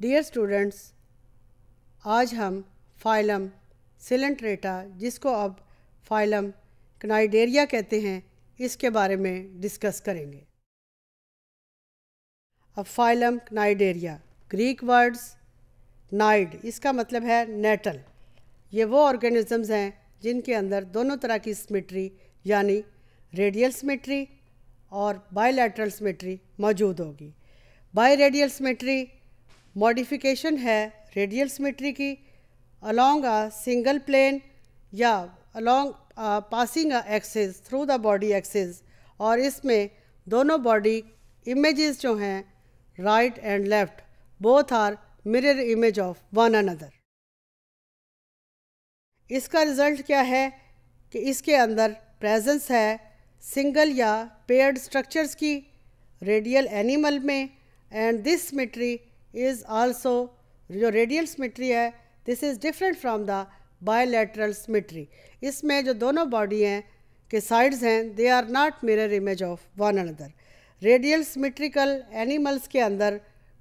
Dear students आज हम phylum Coelenterata जिसको अब फाइलम कनाइडेरिया कहते हैं इसके बारे में डिस्कस करेंगे अब फाइलम कनाइडेरिया ग्रीक वर्ड्स नाइड इसका मतलब है नेटल ये वो ऑर्गेनिजम्स हैं जिनके अंदर दोनों तरह की सिमेट्री यानी रेडियल सिमेट्री और बायलैटरल सिमेट्री मौजूद होगी बाय रेडियल सिमेट्री मॉडिफिकेशन है रेडियल सिमेट्री की अलोंग अ सिंगल प्लेन या along passing a axis through the body axis और इसमें दोनों बॉडी इमेजेस जो हैं right and left both are mirror image of one another इसका रिज़ल्ट क्या है कि इसके अंदर प्रेजेंस है सिंगल या पेयर्ड स्ट्रक्चर्स की रेडियल एनिमल में and this symmetry is also जो रेडियल सिमेट्री है this is different from the bilateral symmetry इसमें जो दोनों बॉडी हैं के साइड्स हैं they are not mirror image of one another radial symmetrical animals के अंदर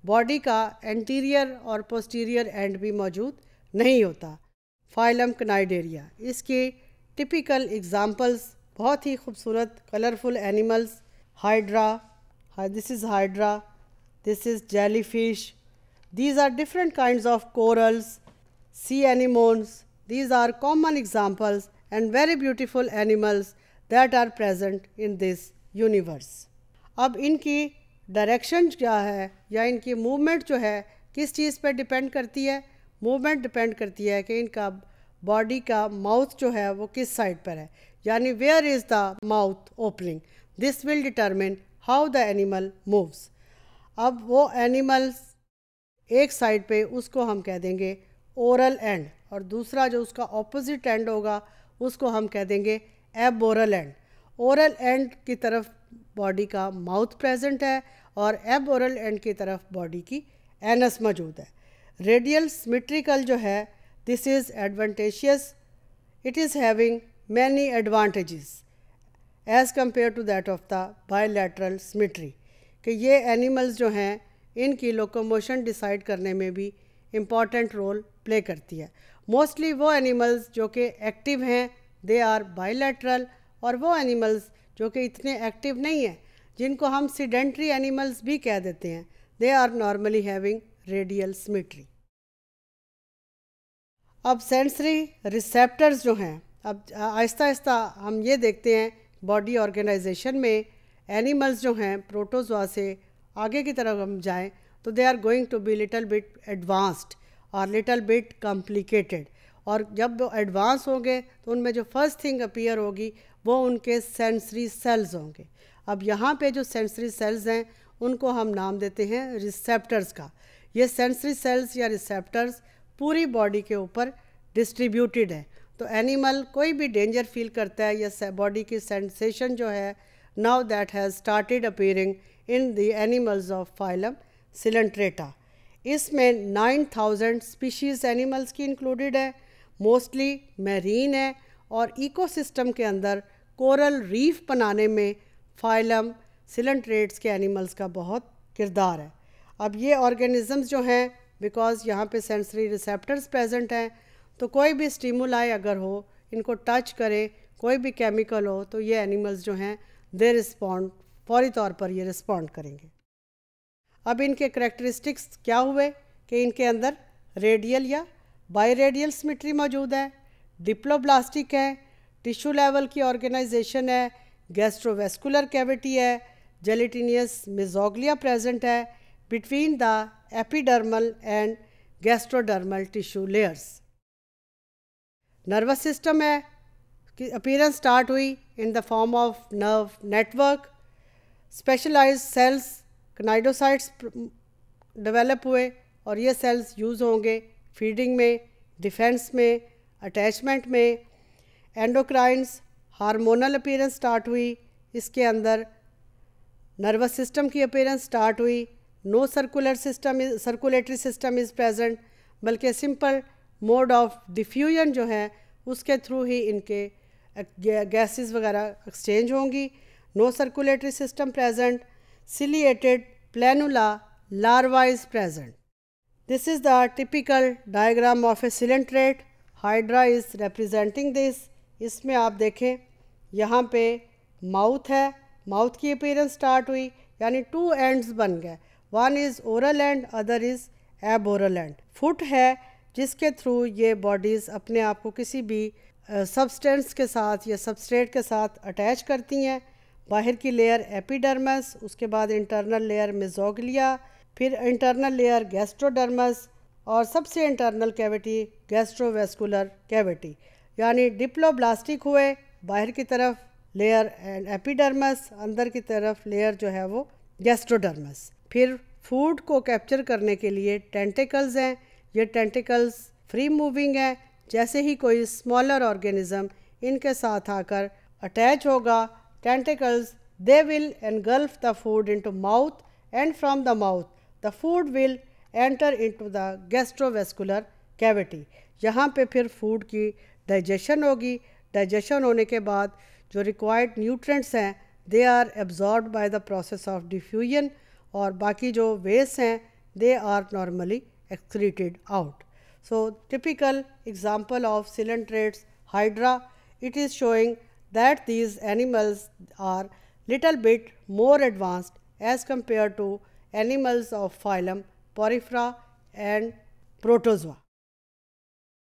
बॉडी का एंटीरियर और पोस्टीरियर एंड भी मौजूद नहीं होता फाइलम कनाइडेरिया इसकी टिपिकल एग्ज़ाम्पल्स बहुत ही खूबसूरत colourful animals hydra this is hydra this is jellyfish These are different kinds of corals, sea anemones. These are common examples and very beautiful animals that are present in this universe. ab inki direction kya hai ya inki movement jo hai kis cheez pe depend karti hai movement depend karti hai ki inka body ka mouth jo hai wo kis side par hai yani where is the mouth opening this will determine how the animal moves ab wo animals एक side पे उसको हम कह देंगे oral and और दूसरा जो उसका ऑपोजिट एंड होगा उसको हम कह देंगे एब एंड ओरल एंड की तरफ बॉडी का माउथ प्रेजेंट है और एब एंड की तरफ बॉडी की एनस मौजूद है रेडियल सिमेट्रिकल जो है this is advantageous it is having many advantages as compare to that of the bilateral symmetry कि ये एनिमल्स जो हैं इनकी लोकोमोशन डिसाइड करने में भी इम्पॉर्टेंट रोल प्ले करती है मोस्टली वो एनिमल्स जो कि एक्टिव हैं दे आर बायोलेटरल और वो एनिमल्स जो कि इतने एक्टिव नहीं हैं जिनको हम सीडेंट्री एनिमल्स भी कह देते हैं they are normally having radial symmetry अब सेंसरी रिसेप्टर्स जो हैं अब आहिस्ता आहिस्ता हम ये देखते हैं बॉडी ऑर्गेनाइजेशन में एनिमल्स जो हैं प्रोटोजोआ से आगे की तरफ हम जाएँ तो they are going to be little bit advanced और लिटल बिट कॉम्प्लिकेटेड और जब वो एडवांस होंगे तो उनमें जो फर्स्ट थिंग अपीयर होगी वो उनके सेंसरी सेल्स होंगे अब यहाँ पे जो सेंसरी सेल्स हैं उनको हम नाम देते हैं रिसेप्टर्स का ये सेंसरी सेल्स या रिसेप्टर्स पूरी बॉडी के ऊपर डिस्ट्रीब्यूटेड है तो एनिमल कोई भी डेंजर फील करता है या बॉडी की सेंसेशन जो है now that has started appearing in the animals of phylum Cylindrata. इसमें 9000 स्पीशीज एनिमल्स की इंक्लूडेड है मोस्टली मैरीन है और इकोसिस्टम के अंदर कोरल रीफ बनाने में फाइलम सिलेंट्रेट्स के एनिमल्स का बहुत किरदार है अब ये ऑर्गेनिज़म्स जो हैं बिकॉज़ यहाँ पे सेंसरी रिसेप्टर्स प्रेजेंट हैं तो कोई भी स्टिमुलाई अगर हो इनको टच करें कोई भी केमिकल हो तो ये एनिमल्स जो हैं दे रिस्पॉन्ड फौरी तौर पर ये रिस्पॉन्ड करेंगे अब इनके करेक्टरिस्टिक्स क्या हुए कि इनके अंदर रेडियल या बायरेडियल सिमिट्री मौजूद है डिप्लोब्लास्टिक है टिश्यू लेवल की ऑर्गेनाइजेशन है गैस्ट्रोवेस्कुलर कैविटी है जेलिटीनियस मिजोगलिया प्रेजेंट है between the epidermal and gastrodermal tissue layers nervous system है कि अपीयरेंस स्टार्ट हुई in the form of nerve network. Specialise cells cnidocytes develop हुए और ये सेल्स यूज़ होंगे फीडिंग में डिफेंस में अटैचमेंट में एंडोक्राइंस हार्मोनल अपीयरेंस स्टार्ट हुई इसके अंदर नर्वस सिस्टम की अपीयरेंस स्टार्ट हुई no circular system circulatory system is present बल्कि सिंपल मोड ऑफ डिफ्यूजन जो है उसके थ्रू ही इनके गैसेस वगैरह एक्सचेंज होंगी no circulatory system present ciliated planula larvae is present this is the typical diagram of a coelenterate hydra is representing this इसमें आप देखें यहाँ पे माउथ है माउथ की अपेयरेंस स्टार्ट हुई यानी टू एंड्स बन गए one is oral end other is aboral end foot है जिसके थ्रू ये बॉडीज़ अपने आप को किसी भी सब्सटेंस के साथ या सबस्ट्रेट के साथ अटैच करती हैं बाहर की लेयर एपिडर्मस उसके बाद इंटरनल लेयर मिजोगलिया फिर इंटरनल लेयर गैस्ट्रोडर्मस और सबसे इंटरनल कैविटी गैस्ट्रोवेस्कुलर कैविटी यानी डिप्लोब्लास्टिक हुए बाहर की तरफ लेयर एपिडर्मस अंदर की तरफ लेयर जो है वो गैस्ट्रोडर्मस फिर फूड को कैप्चर करने के लिए टेंटिकल्स हैं ये टेंटिकल्स फ्री मूविंग है जैसे ही कोई स्मॉलर ऑर्गेनिज्म इनके साथ आकर अटैच होगा tentacles they will engulf the food into mouth and from the mouth the food will enter into the gastrovascular cavity यहाँ पे फिर फूड की डाइजेशन होगी डाइजेशन होने के बाद जो रिक्वायर्ड न्यूट्रेंट्स हैं they are absorb by the process of diffusion और बाकी जो वेस्ट हैं they are normally excreted out. So, typical example of cylindrates hydra, it is showing that these animals are little bit more advanced as compared to animals of phylum Porifera and Protozoa.